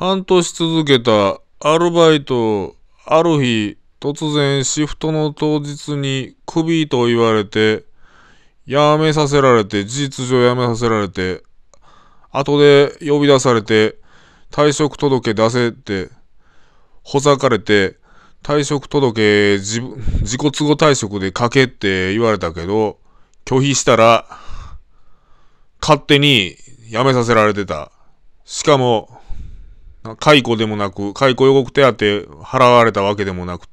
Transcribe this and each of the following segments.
半年続けたアルバイト、ある日、突然シフトの当日にクビと言われて、辞めさせられて、事実上辞めさせられて、後で呼び出されて、退職届出せって、ほざかれて、退職届自自己都合退職で書けって言われたけど、拒否したら、勝手に辞めさせられてた。しかも、解雇でもなく、解雇予告手当払われたわけでもなく、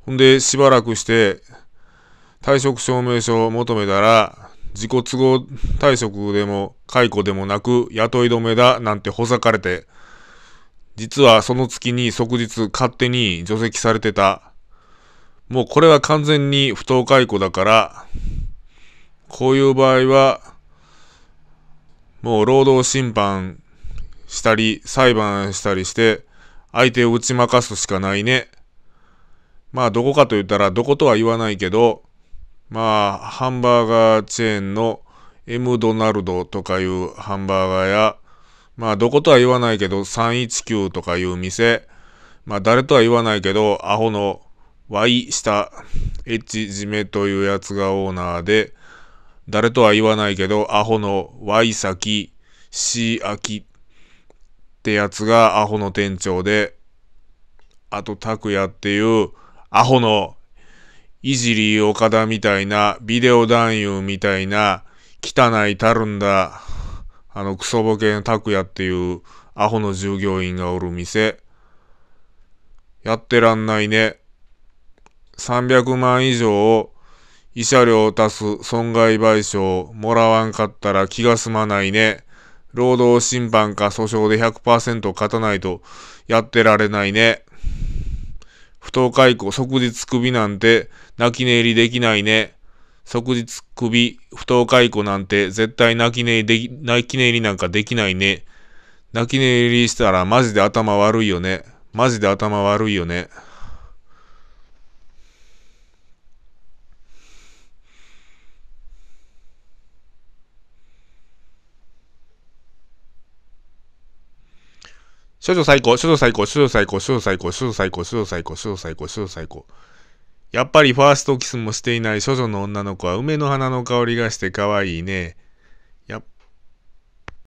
ほんで、しばらくして、退職証明書を求めたら、自己都合退職でも解雇でもなく、雇い止めだなんてほざかれて、実はその月に即日勝手に除籍されてた。もうこれは完全に不当解雇だから、こういう場合は、もう労働審判したり、裁判したりして、相手を打ち負かすしかないね。まあ、どこかと言ったら、どことは言わないけど、まあ、ハンバーガーチェーンの M ドナルドとかいうハンバーガーや、まあ、どことは言わないけど、319とかいう店、まあ、誰とは言わないけど、アホの Y 下、H 締めというやつがオーナーで、誰とは言わないけど、アホの Y 先、C 秋ってやつがアホの店長で、あと拓也っていうアホのいじり岡田みたいな、ビデオ男優みたいな、汚いたるんだ、あのクソボケの拓也っていうアホの従業員がおる店。やってらんないね。300万以上を慰謝料を足す損害賠償もらわんかったら気が済まないね。労働審判か訴訟で100%勝たないとやってられないね。不当解雇、即日首なんて泣き寝入りできないね。即日首、不当解雇なんて絶対泣き寝入りでき、泣き寝入りなんかできないね。泣き寝入りしたらマジで頭悪いよね。マジで頭悪いよね。少女最高、少女最高、少女最高、少女最高、少女最高、少女最高、少女最高、少女最高。やっぱりファーストキスもしていない少女の女の子は梅の花の香りがして可愛いね。